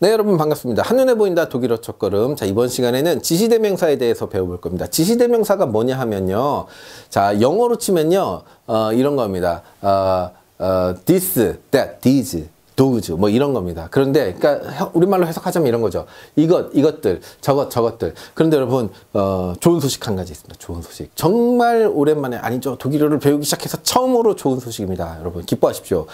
네 여러분 반갑습니다 한눈에 보인다 독일어 첫걸음 자 이번 시간에는 지시대명사에 대해서 배워볼 겁니다 지시대명사가 뭐냐 하면요 자 영어로 치면요 어, 이런 겁니다 어, 어, this, that, these 도우즈 뭐 이런 겁니다. 그런데 그러니까 우리말로 해석하자면 이런 거죠. 이것 이것들 저것 저것들. 그런데 여러분 어, 좋은 소식 한 가지 있습니다. 좋은 소식. 정말 오랜만에 아니죠 독일어를 배우기 시작해서 처음으로 좋은 소식입니다. 여러분 기뻐하십시오.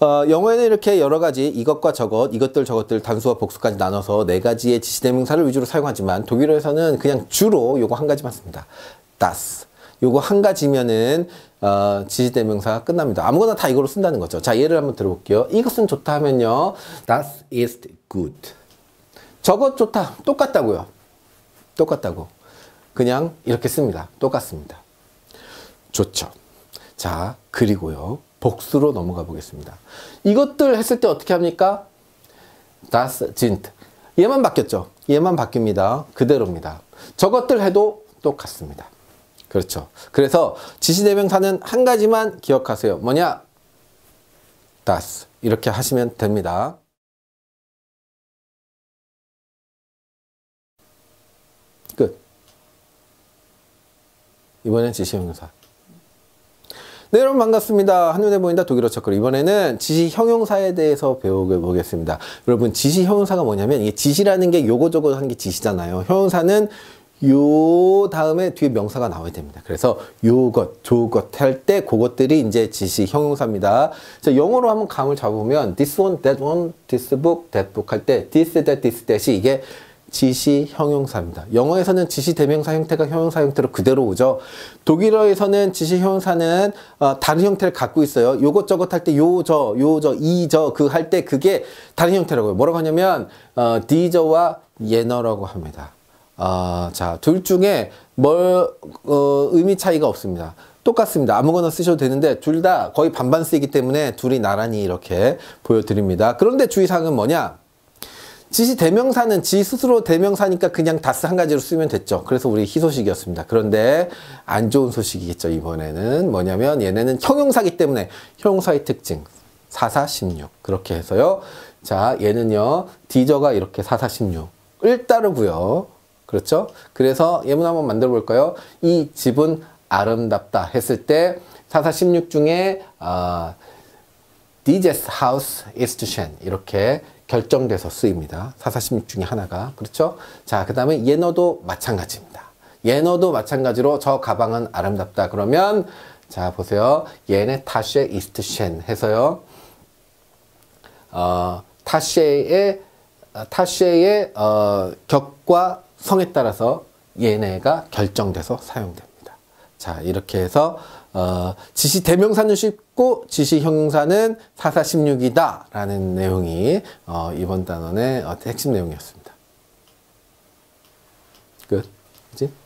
어, 영어에는 이렇게 여러 가지 이것과 저것 이것들 저것들 단수와 복수까지 나눠서 네 가지의 지시대명사를 위주로 사용하지만 독일어에서는 그냥 주로 요거 한 가지만 씁니다. das 요거 한 가지면은 어, 지시대명사가 끝납니다. 아무거나 다 이걸로 쓴다는 거죠. 자, 예를 한번 들어볼게요. 이것은 좋다 하면요. That is good. 저것 좋다. 똑같다고요. 똑같다고. 그냥 이렇게 씁니다. 똑같습니다. 좋죠. 자, 그리고요. 복수로 넘어가 보겠습니다. 이것들 했을 때 어떻게 합니까? Das sind. 얘만 바뀌었죠. 얘만 바뀝니다. 그대로입니다. 저것들 해도 똑같습니다. 그렇죠. 그래서 지시대명사는 한 가지만 기억하세요. 뭐냐? das. 이렇게 하시면 됩니다. 끝. 이번엔 지시형용사. 네, 여러분 반갑습니다. 한눈에 보인다 독일어 첫글 이번에는 지시형용사에 대해서 배워 보겠습니다. 여러분 지시형용사가 뭐냐면 이게 지시라는 게 요거저거 한게 지시잖아요. 형용사는 요 다음에 뒤에 명사가 나와야 됩니다. 그래서 요것, 조것할 때 그것들이 이제 지시 형용사입니다. 자, 영어로 한번 감을 잡으면 this one, that one, this book, that book 할 때 this, that, this, that이 이게 지시 형용사입니다. 영어에서는 지시 대명사 형태가 형용사 형태로 그대로 오죠. 독일어에서는 지시 형용사는 어, 다른 형태를 갖고 있어요. 요것저것 할 때 요, 저, 요, 저, 이, 저, 그 할 때 그게 다른 형태라고요. 뭐라고 하냐면 어, 디저와 예너라고 합니다. 아, 자, 둘 중에 뭘, 어, 의미 차이가 없습니다. 똑같습니다. 아무거나 쓰셔도 되는데 둘 다 거의 반반 쓰이기 때문에 둘이 나란히 이렇게 보여드립니다. 그런데 주의사항은 뭐냐? 지시 대명사는 지 스스로 대명사니까 그냥 다스 한 가지로 쓰면 됐죠. 그래서 우리 희소식이었습니다. 그런데 안 좋은 소식이겠죠. 이번에는 뭐냐면 얘네는 형용사기 때문에 형용사의 특징 4416 그렇게 해서요. 자 얘는요 디저가 이렇게 4416을 따르고요. 그렇죠? 그래서 예문 한번 만들어 볼까요? 이 집은 아름답다 했을 때 사사 16 중에 어, 아, This house is to shine 이렇게 결정돼서 쓰입니다. 사사 16 중에 하나가 그렇죠? 자, 그 다음에 예너도 마찬가지입니다. 예너도 마찬가지로 저 가방은 아름답다 그러면 자 보세요. 얘네 타쉐 이스트 쉔 해서요. 어, 타쉐의 어, 타쉐의 어, 격과 성에 따라서 얘네가 결정돼서 사용됩니다. 자 이렇게 해서 어, 지시 대명사는 쉽고 지시 형사는 4416이다 라는 내용이 어, 이번 단원의 핵심 내용이었습니다. 끝. 그치?